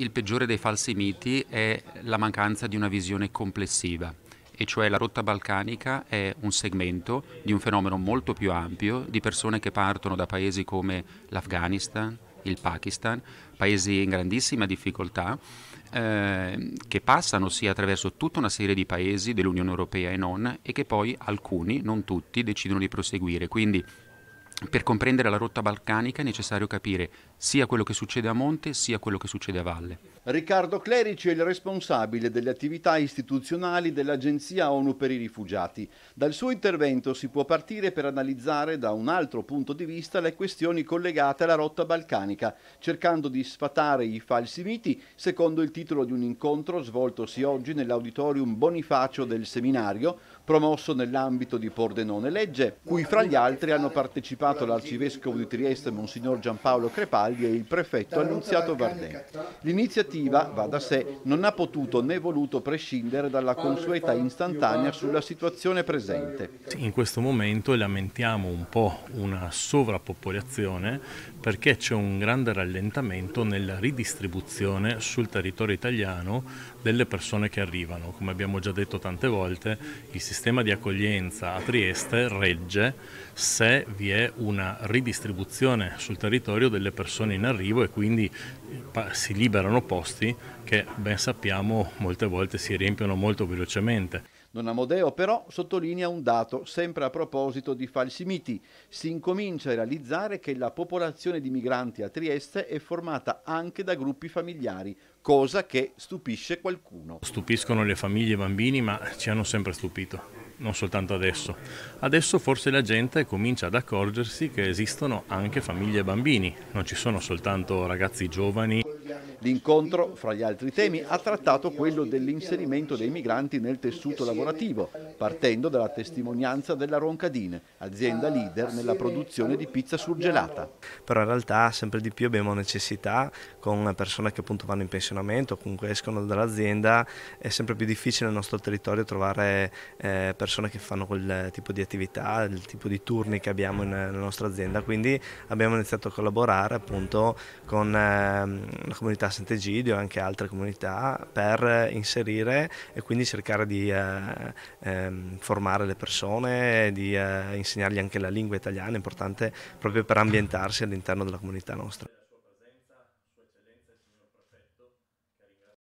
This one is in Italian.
il peggiore dei falsi miti è la mancanza di una visione complessiva e cioè la rotta balcanica è un segmento di un fenomeno molto più ampio di persone che partono da paesi come l'Afghanistan, il Pakistan, paesi in grandissima difficoltà, eh, che passano sì attraverso tutta una serie di paesi dell'Unione Europea e non, e che poi alcuni, non tutti, decidono di proseguire. Quindi per comprendere la rotta balcanica è necessario capire sia quello che succede a monte sia quello che succede a valle. Riccardo Clerici è il responsabile delle attività istituzionali dell'Agenzia ONU per i rifugiati. Dal suo intervento si può partire per analizzare da un altro punto di vista le questioni collegate alla rotta balcanica, cercando di sfatare i falsi miti secondo il titolo di un incontro svoltosi oggi nell'auditorium Bonifacio del seminario, promosso nell'ambito di Pordenone Legge, cui fra gli altri hanno partecipato partecipato l'arcivescovo di Trieste Monsignor Giampaolo Crepagli e il prefetto Annunziato Vardè. L'iniziativa, va da sé, non ha potuto né voluto prescindere dalla consueta istantanea sulla situazione presente. In questo momento lamentiamo un po' una sovrappopolazione perché c'è un grande rallentamento nella ridistribuzione sul territorio italiano delle persone che arrivano. Come abbiamo già detto tante volte, il sistema di accoglienza a Trieste regge se vi è una ridistribuzione sul territorio delle persone in arrivo e quindi si liberano posti che ben sappiamo molte volte si riempiono molto velocemente. Don Amodeo però sottolinea un dato, sempre a proposito di falsi miti. Si incomincia a realizzare che la popolazione di migranti a Trieste è formata anche da gruppi familiari, cosa che stupisce qualcuno. Stupiscono le famiglie e i bambini, ma ci hanno sempre stupito non soltanto adesso. Adesso forse la gente comincia ad accorgersi che esistono anche famiglie e bambini, non ci sono soltanto ragazzi giovani. L'incontro, fra gli altri temi, ha trattato quello dell'inserimento dei migranti nel tessuto lavorativo, partendo dalla testimonianza della Roncadine, azienda leader nella produzione di pizza surgelata. Però in realtà sempre di più abbiamo necessità con persone che appunto vanno in pensionamento, comunque escono dall'azienda, è sempre più difficile nel nostro territorio trovare eh, persone che fanno quel tipo di attività, il tipo di turni che abbiamo nella nostra azienda, quindi abbiamo iniziato a collaborare appunto con ehm, la comunità Sant'Egidio e anche altre comunità per inserire e quindi cercare di eh, eh, formare le persone, di eh, insegnargli anche la lingua italiana, importante proprio per ambientarsi all'interno della comunità nostra.